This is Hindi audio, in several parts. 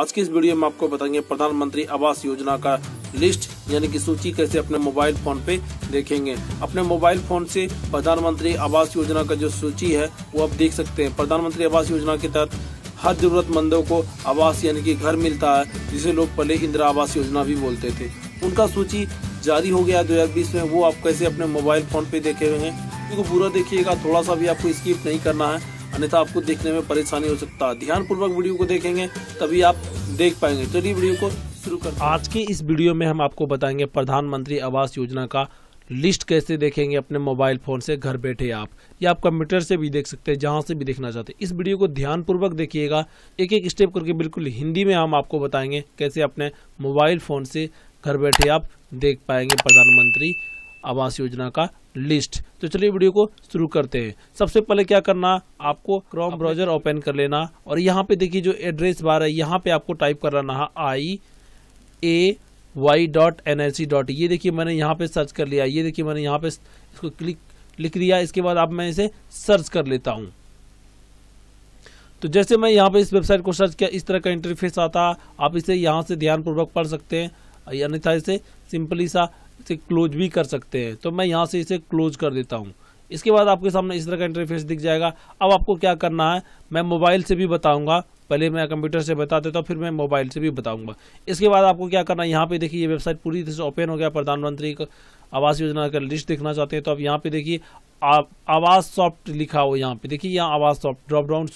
आज की इस वीडियो में आपको बताएंगे प्रधानमंत्री आवास योजना का लिस्ट यानी कि सूची कैसे अपने मोबाइल फोन पे देखेंगे अपने मोबाइल फोन से प्रधानमंत्री आवास योजना का जो सूची है वो आप देख सकते हैं प्रधानमंत्री आवास योजना के तहत हर जरूरतमंदों को आवास यानी कि घर मिलता है जिसे लोग पहले इंदिरा आवास योजना भी बोलते थे उनका सूची जारी हो गया दो में वो आप कैसे अपने मोबाइल फोन पे देखे हुए हैं पूरा देखिएगा थोड़ा सा भी आपको स्किप नहीं करना है अन्यथा आपको देखने में परेशानी हो सकता है ध्यानपूर्वक वीडियो को देखेंगे तभी आप देख पाएंगे चलिए वीडियो को शुरू कर आज की इस वीडियो में हम आपको बताएंगे प्रधानमंत्री आवास योजना का लिस्ट कैसे देखेंगे अपने मोबाइल फ़ोन से घर बैठे आप या आप कंप्यूटर से भी देख सकते हैं जहाँ से भी देखना चाहते हैं इस वीडियो को ध्यानपूर्वक देखिएगा एक एक स्टेप करके बिल्कुल हिंदी में हम आपको बताएंगे कैसे अपने मोबाइल फ़ोन से घर बैठे आप देख पाएंगे प्रधानमंत्री आवास योजना का लिस्ट तो चलिए वीडियो को शुरू करते हैं सबसे पहले क्या करना आपको क्रोम ब्राउजर ओपन कर लेना और यहाँ पे देखिए जो एड्रेस बार है यहाँ पे आपको टाइप कर लेना है I A Y dot N I C dot ये देखिए मैंने यहाँ पे सर्च कर लिया ये देखिए मैंने यहाँ पे इसको क्लिक लिख दिया इसके बाद अब मैं इसे सर्च कर लेता हूँ तो जैसे मैं यहाँ पे इस वेबसाइट को सर्च किया इस तरह का इंटरफेस आता आप इसे यहाँ से ध्यानपूर्वक पढ़ सकते हैं अन्यथा इसे सिंपली सा इसे क्लोज भी कर सकते हैं तो मैं यहाँ से इसे क्लोज कर देता हूँ इसके बाद आपके सामने इस तरह का इंटरफेस दिख जाएगा अब आपको क्या करना है मैं मोबाइल से भी बताऊंगा पहले मैं कंप्यूटर से बता देता हूँ फिर मैं मोबाइल से भी बताऊंगा इसके बाद आपको क्या करना है यहाँ पे देखिए ये वेबसाइट पूरी तरह से ओपन हो गया प्रधानमंत्री आवास योजना का लिस्ट देखना चाहते हैं तो आप यहाँ पे देखिए आवास सॉफ्ट लिखा हो यहाँ पे देखिए यहाँ आवास सॉफ्ट ड्रॉप डाउन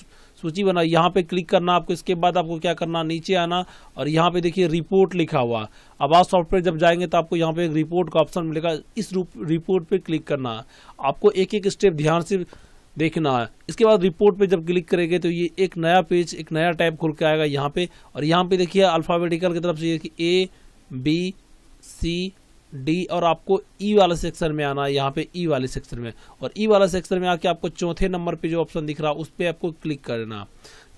सूची बना यहाँ पे क्लिक करना आपको इसके बाद आपको क्या करना नीचे आना और यहाँ पे देखिए रिपोर्ट लिखा हुआ अब आप सॉफ्टवेयर जब जाएंगे तो आपको यहाँ पे एक रिपोर्ट का ऑप्शन मिलेगा इस रिपोर्ट पे क्लिक करना आपको एक एक स्टेप ध्यान से देखना है इसके बाद रिपोर्ट पे जब क्लिक करेंगे तो ये एक नया पेज एक नया टाइप खुल के आएगा यहाँ पे और यहाँ पे देखिए अल्फ़ाबेटिकल की तरफ से ए बी सी डी और आपको ई e वाले सेक्शन में आना है यहाँ पे ई e वाले सेक्शन में और ई वाला सेक्शन में आके आपको चौथे नंबर पे जो ऑप्शन दिख रहा है उस पर आपको क्लिक करना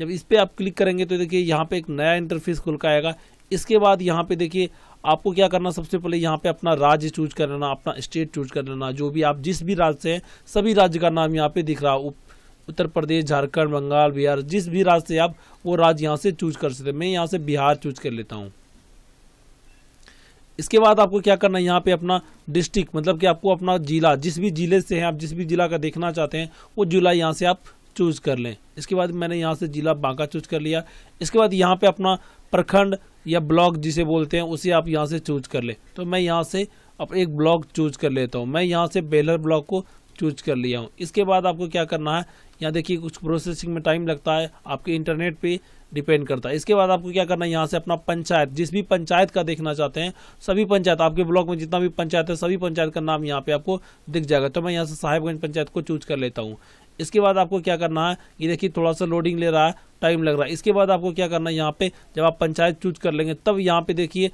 जब इस पर आप क्लिक करेंगे तो देखिए यहाँ पे एक नया इंटरफेस खुल का आएगा इसके बाद यहाँ पे देखिए आपको क्या करना सबसे पहले यहाँ पे अपना राज्य चूज कर लेना अपना स्टेट चूज कर लेना जो भी आप जिस भी राज्य से हैं सभी राज्य का नाम यहाँ पे दिख रहा है उत्तर प्रदेश झारखंड बंगाल बिहार जिस भी राज्य से आप वो राज्य यहाँ से चूज कर सकते हैं मैं यहाँ से बिहार चूज कर लेता हूँ इसके बाद आपको क्या करना है यहाँ पे अपना डिस्ट्रिक्ट मतलब कि आपको अपना जिला जिस भी जिले से हैं आप जिस भी जिला का देखना चाहते हैं वो जिला यहाँ से आप चूज कर लें इसके बाद मैंने यहाँ से जिला बांका चूज कर लिया इसके बाद यहाँ पे अपना प्रखंड या ब्लॉक जिसे बोलते हैं उसे आप यहाँ से चूज कर लें तो मैं यहाँ से अब एक ब्लॉक चूज कर लेता हूँ मैं यहाँ से बेलर ब्लॉक को चूज कर लिया हूँ इसके बाद आपको क्या करना है यहाँ देखिए कुछ प्रोसेसिंग में टाइम लगता है आपके इंटरनेट पे डिपेंड करता है इसके बाद आपको क्या करना है यहाँ से अपना पंचायत जिस भी पंचायत का देखना चाहते हैं सभी पंचायत आपके ब्लॉक में जितना भी पंचायत है सभी पंचायत का नाम यहाँ पे आपको दिख जाएगा तो मैं यहाँ से साहेबगंज पंचायत को चूज कर लेता हूँ इसके बाद आपको क्या करना है ये देखिए थोड़ा सा लोडिंग ले रहा है टाइम लग रहा है इसके बाद आपको क्या करना है यहाँ पे जब आप पंचायत चूज कर लेंगे तब यहाँ पे देखिए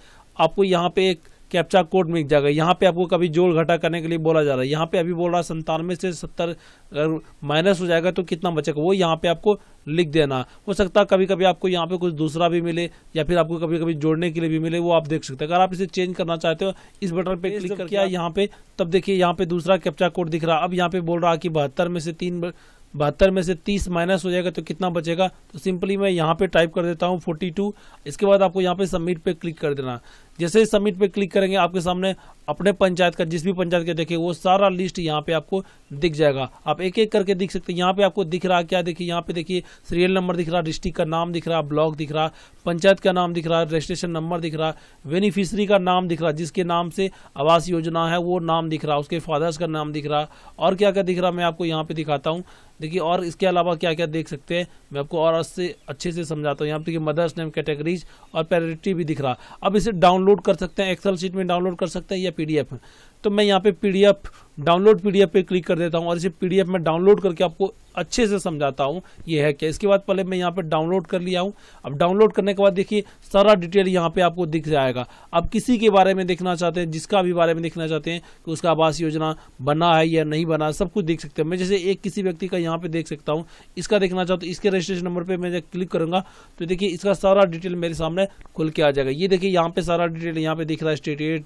आपको यहाँ पे एक कैप्चा कोड में जाएगा यहाँ पे आपको कभी जोड़ घटा करने के लिए बोला जा रहा है यहाँ पे अभी बोल रहा है संतानवे से सत्तर अगर माइनस हो जाएगा तो कितना बचेगा वो यहाँ पे आपको लिख देना हो सकता है कभी कभी आपको यहाँ पे कुछ दूसरा भी मिले या फिर आपको कभी कभी जोड़ने के लिए भी मिले वो आप देख सकते हैं अगर आप इसे चेंज करना चाहते हो इस बटन पे क्लिक किया यहाँ पे तब देखिए यहाँ पे दूसरा कैप्चा कोड दिख रहा है अब यहाँ पे बोल रहा है कि बहत्तर में से तीन बहत्तर में से तीस माइनस हो जाएगा तो कितना बचेगा तो सिंपली मैं यहाँ पे टाइप कर देता हूँ फोर्टी टू इसके बाद आपको यहाँ पे सबमिट पे क्लिक कर देना जैसे ही सबमिट पे क्लिक करेंगे आपके सामने अपने पंचायत का जिस भी पंचायत का देखिए वो सारा लिस्ट यहाँ पे आपको दिख जाएगा आप एक एक करके दिख सकते हैं यहाँ पे आपको दिख रहा क्या देखिए यहाँ पे देखिए सीरियल नंबर दिख रहा डिस्ट्रिक्ट का नाम दिख रहा ब्लॉक दिख रहा पंचायत का नाम दिख रहा रजिस्ट्रेशन नंबर दिख रहा बेनिफिशरी का नाम दिख रहा जिसके नाम से आवास योजना है वो नाम दिख रहा उसके फादर्स का नाम दिख रहा और क्या क्या दिख रहा मैं आपको यहाँ पे दिखाता हूँ देखिए और इसके अलावा क्या क्या देख सकते हैं मैं आपको और अच्छे से समझाता हूँ यहाँ पे देखिए मदर्स नेम कैटेगरीज और पैरिटी भी दिख रहा अब इसे डाउनलोड डाउनलोड कर सकते हैं एक्सेल शीट में डाउनलोड कर सकते हैं या पीडीएफ में तो मैं यहाँ पे पीडीएफ डाउनलोड पीडीएफ पे क्लिक कर देता हूँ और इसे पीडीएफ में डाउनलोड करके आपको अच्छे से समझाता हूँ ये है क्या इसके बाद पहले मैं यहाँ पे डाउनलोड कर लिया हूँ अब डाउनलोड करने के बाद देखिए सारा डिटेल यहाँ पे आपको दिख जाएगा आप किसी के बारे में देखना चाहते हैं जिसका भी बारे में देखना चाहते हैं कि उसका आवास योजना बना है या नहीं बना सब कुछ देख सकते हैं मैं जैसे एक किसी व्यक्ति का यहाँ पर देख सकता हूँ इसका देखना चाहता हूँ इसके रजिस्ट्रेशन नंबर पर मैं क्लिक करूँगा तो देखिए इसका सारा डिटेल मेरे सामने खुल के आ जाएगा ये देखिए यहाँ पर सारा डिटेल यहाँ पर दिख रहा है स्टेट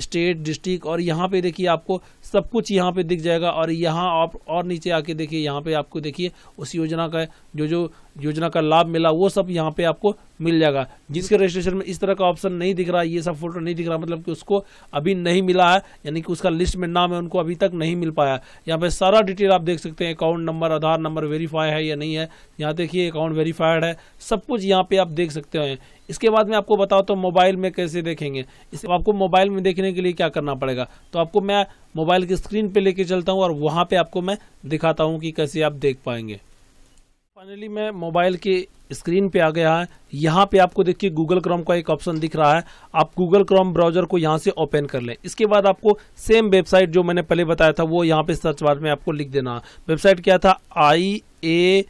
स्टेट डिस्ट्रिक्ट और यहाँ पे देखिए आपको सब कुछ यहाँ पे दिख जाएगा और यहाँ आप और नीचे आके देखिए यहाँ पे आपको देखिए उस योजना का जो जो योजना का लाभ मिला वो सब यहाँ पे आपको मिल जाएगा जिसके रजिस्ट्रेशन में इस तरह का ऑप्शन नहीं दिख रहा है ये सब फोटो नहीं दिख रहा मतलब कि उसको अभी नहीं मिला है यानी कि उसका लिस्ट में नाम है उनको अभी तक नहीं मिल पाया यहाँ पे सारा डिटेल आप देख सकते हैं account number Aadhaar number verify है या नहीं है यहाँ देखिए अकाउंट वेरीफाइड है सब कुछ यहाँ पे आप देख सकते हैं इसके बाद मैं आपको बताऊँ तो मोबाइल में कैसे देखेंगे इस आपको मोबाइल में देखने के लिए क्या करना पड़ेगा तो आपको मैं मोबाइल की स्क्रीन पर लेके चलता हूँ और वहाँ पर आपको मैं दिखाता हूँ कि कैसे आप देख पाएंगे फाइनली मैं मोबाइल के स्क्रीन पे आ गया है यहाँ पे आपको देखिए गूगल क्रोम का एक ऑप्शन दिख रहा है आप गूगल क्रोम ब्राउजर को यहाँ से ओपन कर लें इसके बाद आपको सेम वेबसाइट जो मैंने पहले बताया था वो यहाँ पे सर्च बार में आपको लिख देना वेबसाइट क्या था I A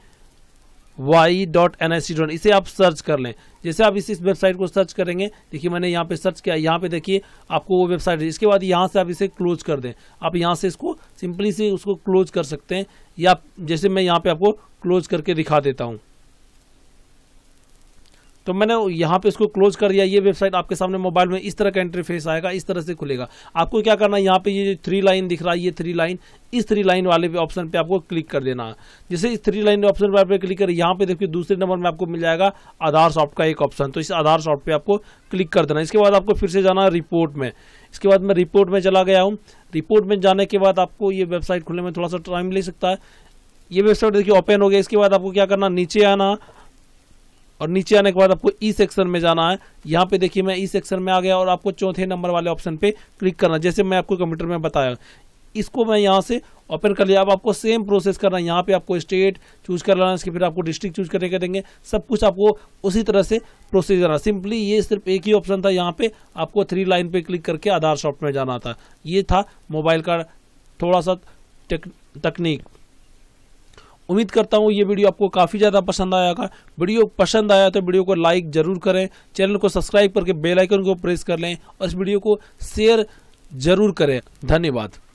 Y dot N I C dot इसे आप सर्च कर लें जैसे आप इस इस वेबसाइट को सर्च करेंगे देखिए मैंने यहाँ पे सर्च किया यहाँ पे देखिए आपको वो वेबसाइट इसके बाद यहाँ से आप इसे क्लोज कर दें आप यहाँ से इसको सिंपली से उसको क्लोज कर सकते हैं या जैसे मैं यहाँ पे आपको क्लोज करके दिखा देता हूँ तो मैंने यहाँ पे इसको क्लोज कर दिया ये वेबसाइट आपके सामने मोबाइल में इस तरह का इंटरफेस आएगा इस तरह से खुलेगा आपको क्या करना है यहाँ पे ये थ्री लाइन दिख रहा है ये थ्री लाइन इस थ्री लाइन वाले ऑप्शन पे आपको क्लिक कर देना है जैसे इस थ्री लाइन ऑप्शन पर क्लिक कर यहाँ पे देखिए दूसरे नंबर में आपको मिल जाएगा आधार सॉफ्ट का एक ऑप्शन तो इस आधार सॉफ्ट पे आपको क्लिक कर देना इसके बाद आपको फिर से जाना है रिपोर्ट में इसके बाद मैं रिपोर्ट में चला गया हूँ रिपोर्ट में जाने के बाद आपको ये वेबसाइट खुलने में थोड़ा सा टाइम ले सकता है ये वेबसाइट देखिए ओपन हो गया इसके बाद आपको क्या करना नीचे आना और नीचे आने के बाद आपको ई e सेक्शन में जाना है यहाँ पे देखिए मैं ई e सेक्शन में आ गया और आपको चौथे नंबर वाले ऑप्शन पे क्लिक करना जैसे मैं आपको कंप्यूटर में बताया इसको मैं यहाँ से ओपन कर लिया अब आपको सेम प्रोसेस करना है यहाँ पे आपको स्टेट चूज कर लेना इसके फिर आपको डिस्ट्रिक्ट चूज करके देंगे सब कुछ आपको उसी तरह से प्रोसेस करना सिंपली ये सिर्फ एक ही ऑप्शन था यहाँ पे आपको थ्री लाइन पे क्लिक करके आधार सॉफ्ट में जाना था ये था मोबाइल का थोड़ा सा तकनीक उम्मीद करता हूँ ये वीडियो आपको काफ़ी ज़्यादा पसंद आया होगा वीडियो पसंद आया तो वीडियो को लाइक ज़रूर करें चैनल को सब्सक्राइब करके बेलाइकन को प्रेस कर लें और इस वीडियो को शेयर ज़रूर करें धन्यवाद